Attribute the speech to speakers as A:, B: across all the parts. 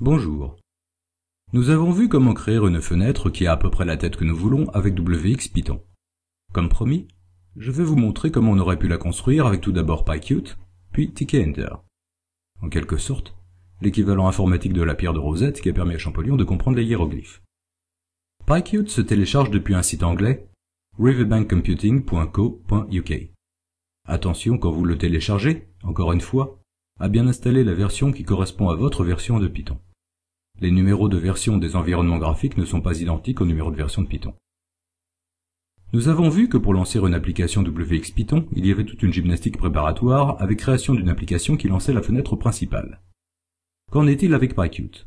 A: Bonjour. Nous avons vu comment créer une fenêtre qui a à peu près la tête que nous voulons avec WXPython. Comme promis, je vais vous montrer comment on aurait pu la construire avec tout d'abord PyCute, puis TicketEnter. En quelque sorte, l'équivalent informatique de la pierre de Rosette qui a permis à Champollion de comprendre les hiéroglyphes. PyCute se télécharge depuis un site anglais, riverbankcomputing.co.uk. Attention quand vous le téléchargez, encore une fois, à bien installer la version qui correspond à votre version de Python les numéros de version des environnements graphiques ne sont pas identiques aux numéros de version de Python. Nous avons vu que pour lancer une application WX Python, il y avait toute une gymnastique préparatoire avec création d'une application qui lançait la fenêtre principale. Qu'en est-il avec PyQt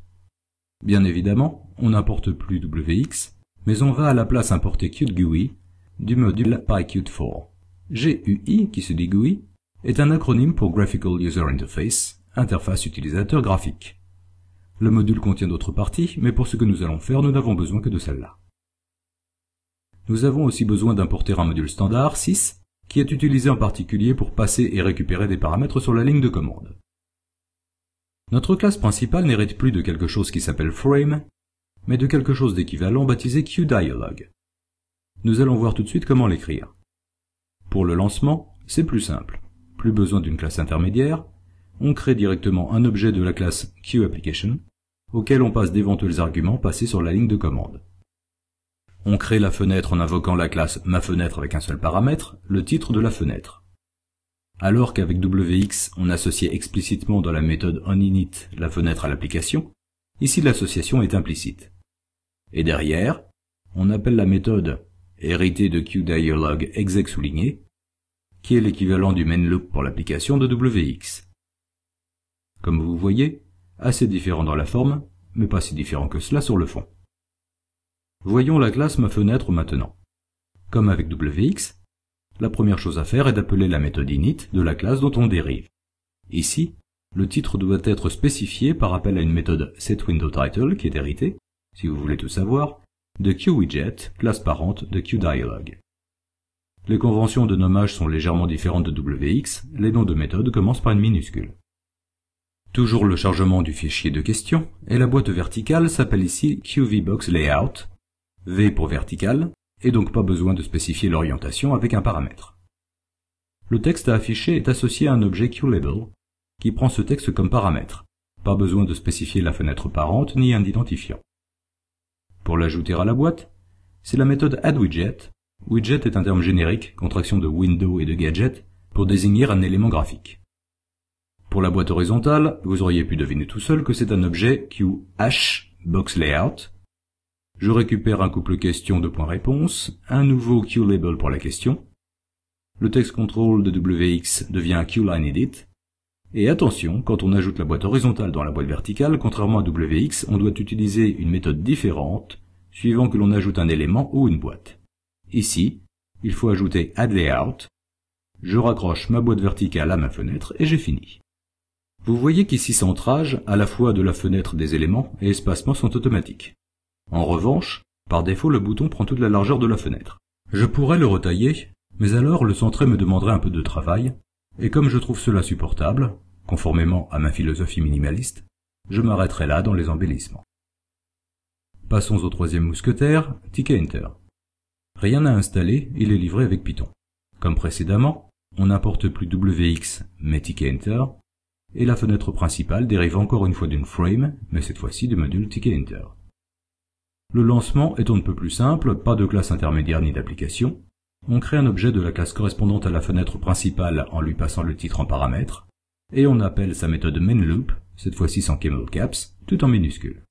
A: Bien évidemment, on n'importe plus WX, mais on va à la place importer GUI du module PyQt4. GUI, qui se dit GUI, est un acronyme pour Graphical User Interface, interface utilisateur graphique. Le module contient d'autres parties, mais pour ce que nous allons faire, nous n'avons besoin que de celle-là. Nous avons aussi besoin d'importer un module standard, 6, qui est utilisé en particulier pour passer et récupérer des paramètres sur la ligne de commande. Notre classe principale n'hérite plus de quelque chose qui s'appelle frame, mais de quelque chose d'équivalent baptisé QDialog. Nous allons voir tout de suite comment l'écrire. Pour le lancement, c'est plus simple. Plus besoin d'une classe intermédiaire, on crée directement un objet de la classe QApplication auquel on passe d'éventuels arguments passés sur la ligne de commande. On crée la fenêtre en invoquant la classe ma fenêtre » avec un seul paramètre, le titre de la fenêtre. Alors qu'avec WX, on associait explicitement dans la méthode onInit la fenêtre à l'application, ici l'association est implicite. Et derrière, on appelle la méthode héritée de QDialog souligné, qui est l'équivalent du main loop pour l'application de WX. Comme vous voyez, assez différent dans la forme, mais pas si différent que cela sur le fond. Voyons la classe ma fenêtre maintenant. Comme avec WX, la première chose à faire est d'appeler la méthode init de la classe dont on dérive. Ici, le titre doit être spécifié par appel à une méthode setWindowTitle qui est héritée, si vous voulez tout savoir, de QWidget, classe parente de QDialog. Les conventions de nommage sont légèrement différentes de WX, les noms de méthode commencent par une minuscule. Toujours le chargement du fichier de question, et la boîte verticale s'appelle ici QVBoxLayout, V pour vertical, et donc pas besoin de spécifier l'orientation avec un paramètre. Le texte à afficher est associé à un objet QLabel, qui prend ce texte comme paramètre, pas besoin de spécifier la fenêtre parente ni un identifiant. Pour l'ajouter à la boîte, c'est la méthode addWidget. Widget est un terme générique, contraction de window et de gadget, pour désigner un élément graphique. Pour la boîte horizontale, vous auriez pu deviner tout seul que c'est un objet QH box layout. Je récupère un couple question de points réponse, un nouveau QLabel pour la question. Le texte control de WX devient QLineEdit. Et attention, quand on ajoute la boîte horizontale dans la boîte verticale, contrairement à WX, on doit utiliser une méthode différente suivant que l'on ajoute un élément ou une boîte. Ici, il faut ajouter AddLayout, Je raccroche ma boîte verticale à ma fenêtre et j'ai fini. Vous voyez qu'ici centrage, à la fois de la fenêtre des éléments et espacement sont automatiques. En revanche, par défaut le bouton prend toute la largeur de la fenêtre. Je pourrais le retailler, mais alors le centrer me demanderait un peu de travail, et comme je trouve cela supportable, conformément à ma philosophie minimaliste, je m'arrêterai là dans les embellissements. Passons au troisième mousquetaire, ticket enter. Rien à installer, il est livré avec Python. Comme précédemment, on n'importe plus WX mais ticket enter, et la fenêtre principale dérive encore une fois d'une frame, mais cette fois-ci du module TicketEnter. Le lancement est on ne peut plus simple, pas de classe intermédiaire ni d'application. On crée un objet de la classe correspondante à la fenêtre principale en lui passant le titre en paramètre, et on appelle sa méthode mainLoop, cette fois-ci sans camel caps, tout en minuscules.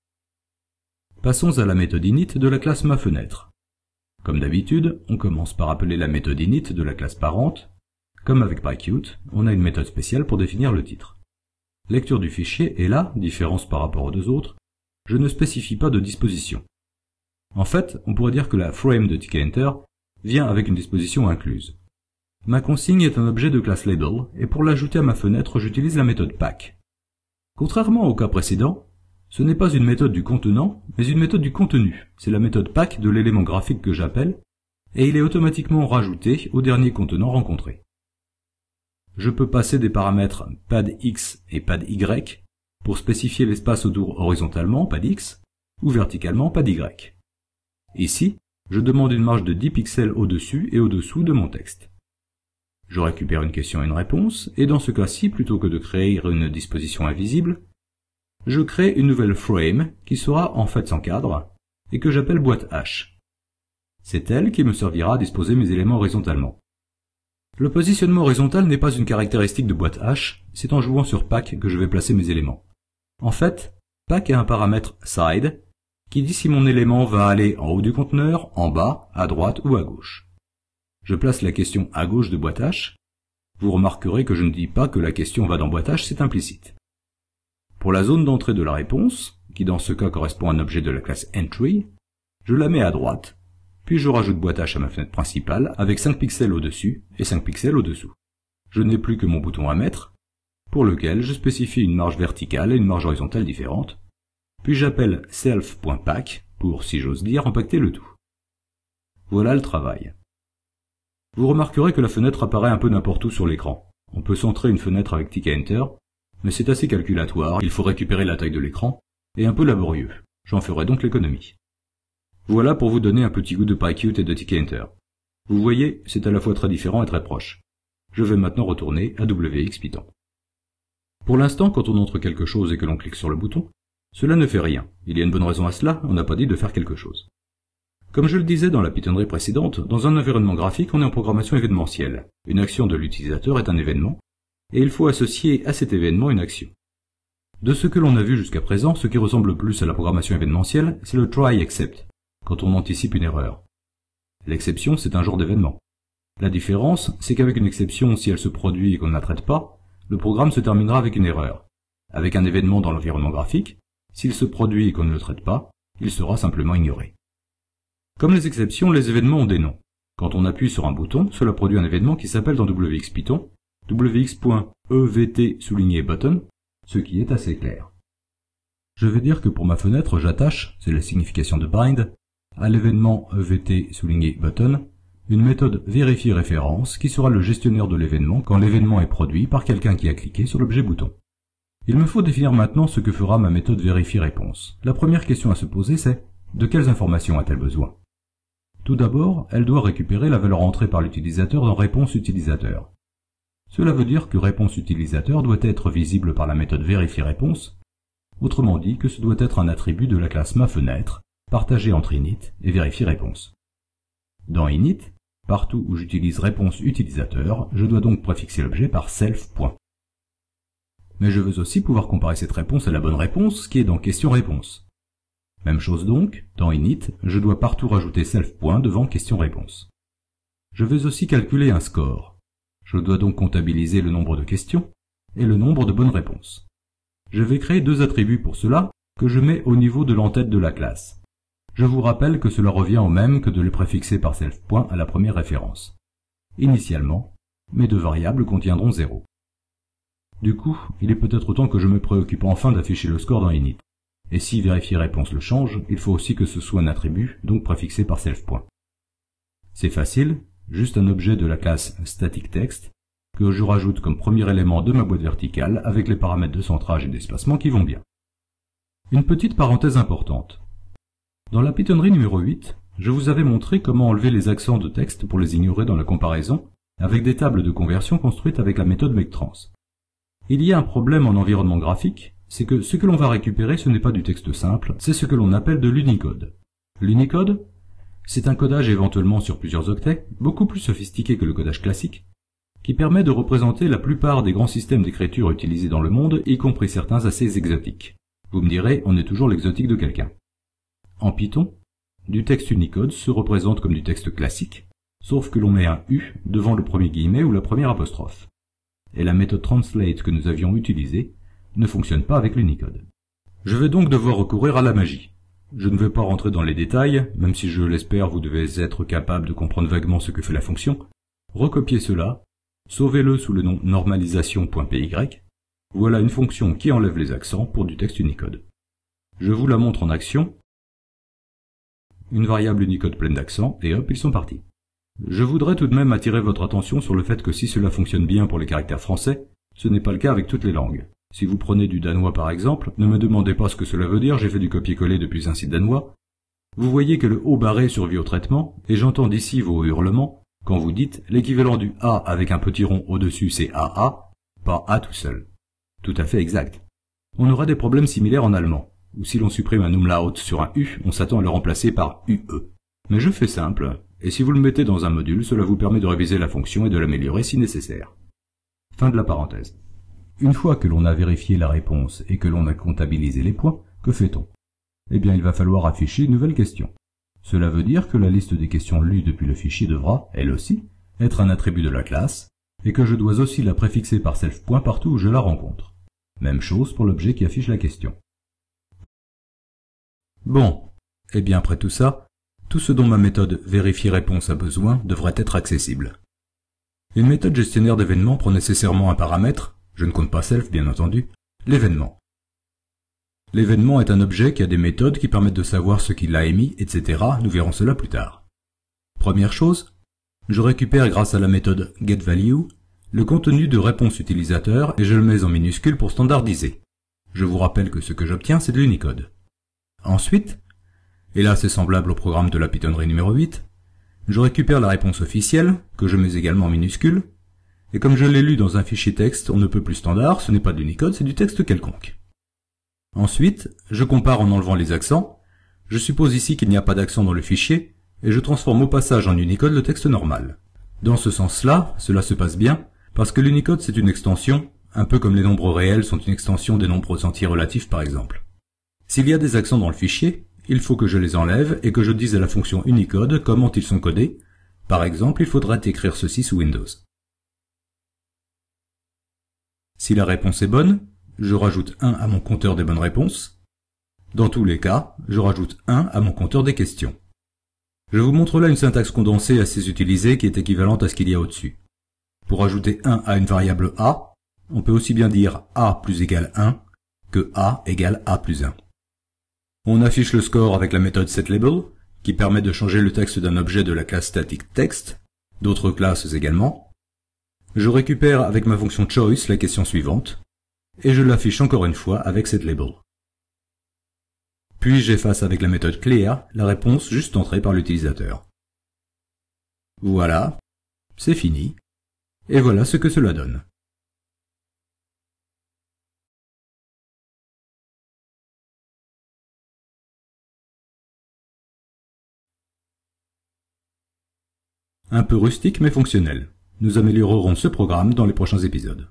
A: Passons à la méthode init de la classe maFenêtre. Comme d'habitude, on commence par appeler la méthode init de la classe parente. Comme avec PyCute, on a une méthode spéciale pour définir le titre lecture du fichier et là, différence par rapport aux deux autres, je ne spécifie pas de disposition. En fait, on pourrait dire que la frame de tkinter vient avec une disposition incluse. Ma consigne est un objet de classe label et pour l'ajouter à ma fenêtre, j'utilise la méthode pack. Contrairement au cas précédent, ce n'est pas une méthode du contenant, mais une méthode du contenu. C'est la méthode pack de l'élément graphique que j'appelle et il est automatiquement rajouté au dernier contenant rencontré je peux passer des paramètres pad X et pad Y pour spécifier l'espace autour horizontalement pad X ou verticalement pad Y. Ici, je demande une marge de 10 pixels au-dessus et au-dessous de mon texte. Je récupère une question et une réponse, et dans ce cas-ci, plutôt que de créer une disposition invisible, je crée une nouvelle frame qui sera en fait sans cadre et que j'appelle boîte H. C'est elle qui me servira à disposer mes éléments horizontalement. Le positionnement horizontal n'est pas une caractéristique de boîte H, c'est en jouant sur pack que je vais placer mes éléments. En fait, pack a un paramètre side qui dit si mon élément va aller en haut du conteneur, en bas, à droite ou à gauche. Je place la question à gauche de boîte H. Vous remarquerez que je ne dis pas que la question va dans boîte H, c'est implicite. Pour la zone d'entrée de la réponse, qui dans ce cas correspond à un objet de la classe Entry, je la mets à droite puis je rajoute boîte à ma fenêtre principale avec 5 pixels au-dessus et 5 pixels au-dessous. Je n'ai plus que mon bouton à mettre, pour lequel je spécifie une marge verticale et une marge horizontale différentes. Puis j'appelle self.pack pour, si j'ose dire, empacter le tout. Voilà le travail. Vous remarquerez que la fenêtre apparaît un peu n'importe où sur l'écran. On peut centrer une fenêtre avec Tic Enter, mais c'est assez calculatoire, il faut récupérer la taille de l'écran, et un peu laborieux. J'en ferai donc l'économie. Voilà pour vous donner un petit goût de PyQt et de Enter. Vous voyez, c'est à la fois très différent et très proche. Je vais maintenant retourner à WXPython. Pour l'instant, quand on entre quelque chose et que l'on clique sur le bouton, cela ne fait rien. Il y a une bonne raison à cela, on n'a pas dit de faire quelque chose. Comme je le disais dans la pitonnerie précédente, dans un environnement graphique, on est en programmation événementielle. Une action de l'utilisateur est un événement, et il faut associer à cet événement une action. De ce que l'on a vu jusqu'à présent, ce qui ressemble le plus à la programmation événementielle, c'est le try accept quand on anticipe une erreur. L'exception, c'est un genre d'événement. La différence, c'est qu'avec une exception, si elle se produit et qu'on ne la traite pas, le programme se terminera avec une erreur. Avec un événement dans l'environnement graphique, s'il se produit et qu'on ne le traite pas, il sera simplement ignoré. Comme les exceptions, les événements ont des noms. Quand on appuie sur un bouton, cela produit un événement qui s'appelle dans WXPython wx.evt-button, ce qui est assez clair. Je veux dire que pour ma fenêtre, j'attache, c'est la signification de bind, à l'événement EVT souligné button, une méthode vérifier référence qui sera le gestionnaire de l'événement quand l'événement est produit par quelqu'un qui a cliqué sur l'objet bouton. Il me faut définir maintenant ce que fera ma méthode vérifier réponse. La première question à se poser c'est de quelles informations a-t-elle besoin Tout d'abord, elle doit récupérer la valeur entrée par l'utilisateur dans réponse utilisateur. Cela veut dire que réponse utilisateur doit être visible par la méthode vérifier réponse, autrement dit que ce doit être un attribut de la classe ma fenêtre partager entre init et vérifier réponse. Dans init, partout où j'utilise réponse utilisateur, je dois donc préfixer l'objet par self. Mais je veux aussi pouvoir comparer cette réponse à la bonne réponse qui est dans question réponse. Même chose donc, dans init, je dois partout rajouter self devant question réponse. Je veux aussi calculer un score. Je dois donc comptabiliser le nombre de questions et le nombre de bonnes réponses. Je vais créer deux attributs pour cela que je mets au niveau de l'entête de la classe. Je vous rappelle que cela revient au même que de le préfixer par self à la première référence. Initialement, mes deux variables contiendront 0. Du coup, il est peut-être temps que je me préoccupe enfin d'afficher le score dans init. Et si vérifier réponse le change, il faut aussi que ce soit un attribut, donc préfixé par self C'est facile, juste un objet de la classe staticText, que je rajoute comme premier élément de ma boîte verticale avec les paramètres de centrage et d'espacement qui vont bien. Une petite parenthèse importante. Dans la pitonnerie numéro 8, je vous avais montré comment enlever les accents de texte pour les ignorer dans la comparaison avec des tables de conversion construites avec la méthode MakeTrans. Il y a un problème en environnement graphique, c'est que ce que l'on va récupérer ce n'est pas du texte simple, c'est ce que l'on appelle de l'unicode. L'unicode, c'est un codage éventuellement sur plusieurs octets, beaucoup plus sophistiqué que le codage classique, qui permet de représenter la plupart des grands systèmes d'écriture utilisés dans le monde, y compris certains assez exotiques. Vous me direz, on est toujours l'exotique de quelqu'un. En Python, du texte Unicode se représente comme du texte classique, sauf que l'on met un U devant le premier guillemet ou la première apostrophe. Et la méthode translate que nous avions utilisée ne fonctionne pas avec l'Unicode. Je vais donc devoir recourir à la magie. Je ne vais pas rentrer dans les détails, même si je l'espère vous devez être capable de comprendre vaguement ce que fait la fonction. Recopiez cela, sauvez-le sous le nom normalisation.py. Voilà une fonction qui enlève les accents pour du texte Unicode. Je vous la montre en action une variable Unicode pleine d'accent, et hop, ils sont partis. Je voudrais tout de même attirer votre attention sur le fait que si cela fonctionne bien pour les caractères français, ce n'est pas le cas avec toutes les langues. Si vous prenez du danois par exemple, ne me demandez pas ce que cela veut dire, j'ai fait du copier-coller depuis un site danois. Vous voyez que le haut barré survit au traitement, et j'entends d'ici vos hurlements, quand vous dites l'équivalent du A avec un petit rond au-dessus c'est AA, pas A tout seul. Tout à fait exact. On aura des problèmes similaires en allemand ou si l'on supprime un umlaut sur un U, on s'attend à le remplacer par UE. Mais je fais simple, et si vous le mettez dans un module, cela vous permet de réviser la fonction et de l'améliorer si nécessaire. Fin de la parenthèse. Une fois que l'on a vérifié la réponse et que l'on a comptabilisé les points, que fait-on Eh bien, il va falloir afficher une nouvelle question. Cela veut dire que la liste des questions lues depuis le fichier devra, elle aussi, être un attribut de la classe, et que je dois aussi la préfixer par point partout où je la rencontre. Même chose pour l'objet qui affiche la question. Bon. et eh bien, après tout ça, tout ce dont ma méthode vérifie-réponse a besoin devrait être accessible. Une méthode gestionnaire d'événements prend nécessairement un paramètre, je ne compte pas self bien entendu, l'événement. L'événement est un objet qui a des méthodes qui permettent de savoir ce qu'il a émis, etc. Nous verrons cela plus tard. Première chose, je récupère grâce à la méthode getValue le contenu de réponse utilisateur et je le mets en minuscule pour standardiser. Je vous rappelle que ce que j'obtiens, c'est de l'Unicode. Ensuite, et là c'est semblable au programme de la pitonnerie numéro 8, je récupère la réponse officielle, que je mets également en minuscule, et comme je l'ai lu dans un fichier texte on ne peut plus standard, ce n'est pas de l'Unicode, c'est du texte quelconque. Ensuite, je compare en enlevant les accents, je suppose ici qu'il n'y a pas d'accent dans le fichier, et je transforme au passage en Unicode le texte normal. Dans ce sens-là, cela se passe bien, parce que l'Unicode c'est une extension, un peu comme les nombres réels sont une extension des nombres entiers relatifs par exemple. S'il y a des accents dans le fichier, il faut que je les enlève et que je dise à la fonction Unicode comment ils sont codés. Par exemple, il faudra écrire ceci sous Windows. Si la réponse est bonne, je rajoute 1 à mon compteur des bonnes réponses. Dans tous les cas, je rajoute 1 à mon compteur des questions. Je vous montre là une syntaxe condensée assez utilisée qui est équivalente à ce qu'il y a au-dessus. Pour ajouter 1 à une variable a, on peut aussi bien dire a plus égal 1 que a égale a plus 1. On affiche le score avec la méthode setLabel, qui permet de changer le texte d'un objet de la classe statique d'autres classes également. Je récupère avec ma fonction choice la question suivante, et je l'affiche encore une fois avec setLabel. Puis j'efface avec la méthode clear la réponse juste entrée par l'utilisateur. Voilà, c'est fini, et voilà ce que cela donne. Un peu rustique mais fonctionnel. Nous améliorerons ce programme dans les prochains épisodes.